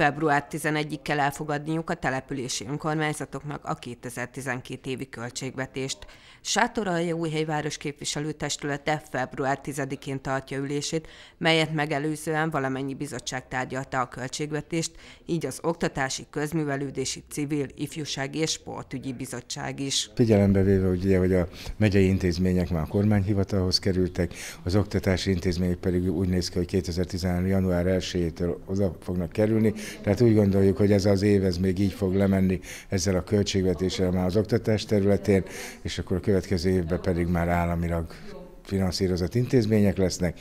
február 11 kell elfogadniuk a települési önkormányzatoknak a 2012 évi költségvetést. Sátoralja város képviselőtestülete február 10-én tartja ülését, melyet megelőzően valamennyi bizottság tárgyalta a költségvetést, így az Oktatási, Közművelődési, Civil, Ifjúsági és Sportügyi Bizottság is. Figyelembe véve, hogy, ugye, hogy a megyei intézmények már a kormányhivatalhoz kerültek, az oktatási intézmények pedig úgy néz ki, hogy 2013. január 1-től oda fognak kerülni, tehát úgy gondoljuk, hogy ez az év ez még így fog lemenni ezzel a költségvetéssel már az oktatás területén, és akkor a következő évben pedig már államilag finanszírozott intézmények lesznek.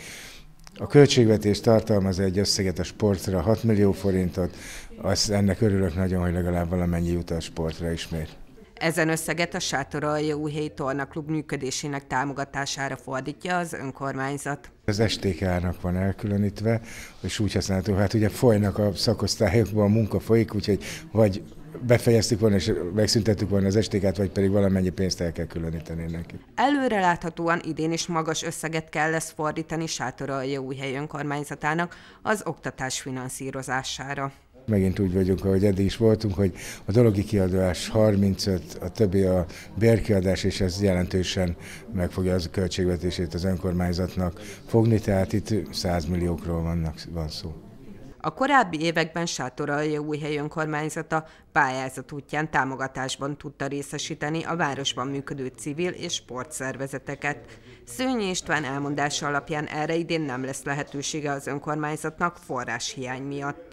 A költségvetés tartalmaz egy összeget a sportra, 6 millió forintot, az, ennek örülök nagyon, hogy legalább valamennyi jut a sportra ismét. Ezen összeget a Sátoralja Újhelyi Tornaklub működésének támogatására fordítja az önkormányzat. Az STK-nak van elkülönítve, és úgy használható, hát ugye folynak a szakosztályokban, a munka folyik, úgyhogy vagy befejeztük volna és megszüntettük volna az STK-t, vagy pedig valamennyi pénzt el kell különíteni neki. Előreláthatóan idén is magas összeget kell lesz fordítani Sátoralja új önkormányzatának az oktatás finanszírozására megint úgy vagyunk, ahogy eddig is voltunk, hogy a dologi kiadás 35, a többi a bérkiadás, és ez jelentősen megfogja az a költségvetését az önkormányzatnak fogni, tehát itt 100 milliókról vannak, van szó. A korábbi években Sátoralja újhely önkormányzata pályázat útján támogatásban tudta részesíteni a városban működő civil és sportszervezeteket. Szőnyi István elmondása alapján erre idén nem lesz lehetősége az önkormányzatnak forrás hiány miatt.